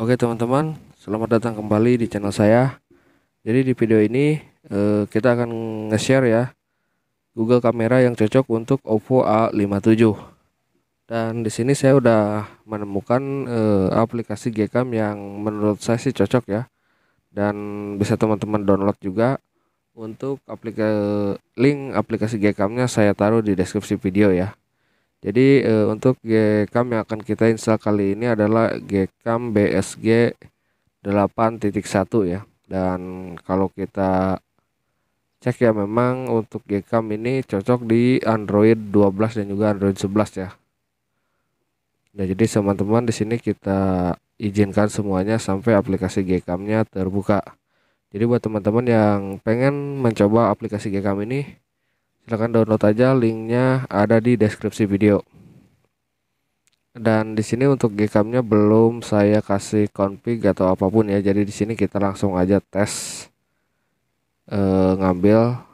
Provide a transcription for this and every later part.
Oke teman-teman, selamat datang kembali di channel saya. Jadi di video ini eh, kita akan nge-share ya Google kamera yang cocok untuk Oppo A57. Dan di sini saya udah menemukan eh, aplikasi Gcam yang menurut saya sih cocok ya. Dan bisa teman-teman download juga untuk aplikasi link aplikasi Gcamnya saya taruh di deskripsi video ya. Jadi e, untuk Gcam yang akan kita install kali ini adalah Gcam BSG 8.1 ya. Dan kalau kita cek ya memang untuk Gcam ini cocok di Android 12 dan juga Android 11 ya. Nah, jadi teman-teman di sini kita izinkan semuanya sampai aplikasi Gcam-nya terbuka. Jadi buat teman-teman yang pengen mencoba aplikasi Gcam ini silahkan download aja linknya ada di deskripsi video dan di sini untuk gcamnya belum saya kasih config atau apapun ya jadi di sini kita langsung aja tes e, ngambil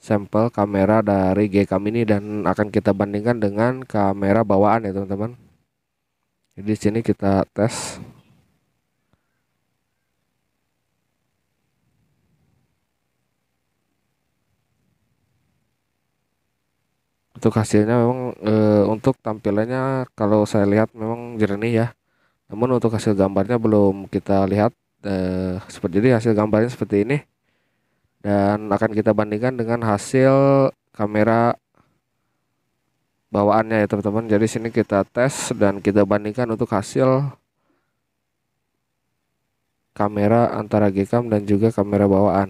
sampel kamera dari Gcam ini dan akan kita bandingkan dengan kamera bawaan ya teman-teman. Jadi di sini kita tes. untuk hasilnya memang e, untuk tampilannya kalau saya lihat memang jernih ya namun untuk hasil gambarnya belum kita lihat e, seperti jadi hasil gambarnya seperti ini dan akan kita bandingkan dengan hasil kamera bawaannya ya teman-teman jadi sini kita tes dan kita bandingkan untuk hasil kamera antara Gcam dan juga kamera bawaan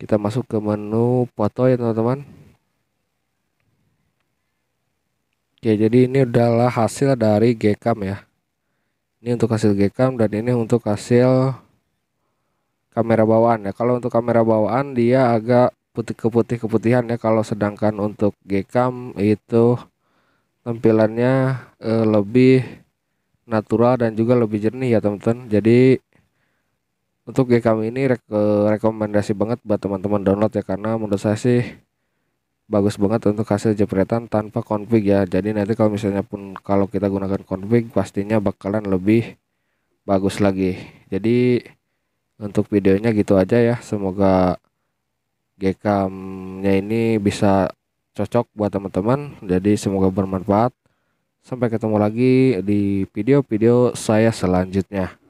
kita masuk ke menu foto ya teman-teman ya jadi ini adalah hasil dari Gcam ya ini untuk hasil Gcam dan ini untuk hasil kamera bawaan ya kalau untuk kamera bawaan dia agak putih keputih keputihan ya kalau sedangkan untuk Gcam itu tampilannya e, lebih natural dan juga lebih jernih ya teman-teman jadi untuk Gcam ini re eh, rekomendasi banget buat teman-teman download ya karena menurut saya sih bagus banget untuk hasil jepretan tanpa config ya jadi nanti kalau misalnya pun kalau kita gunakan config pastinya bakalan lebih bagus lagi jadi untuk videonya gitu aja ya semoga Gcamnya ini bisa cocok buat teman-teman jadi semoga bermanfaat sampai ketemu lagi di video-video saya selanjutnya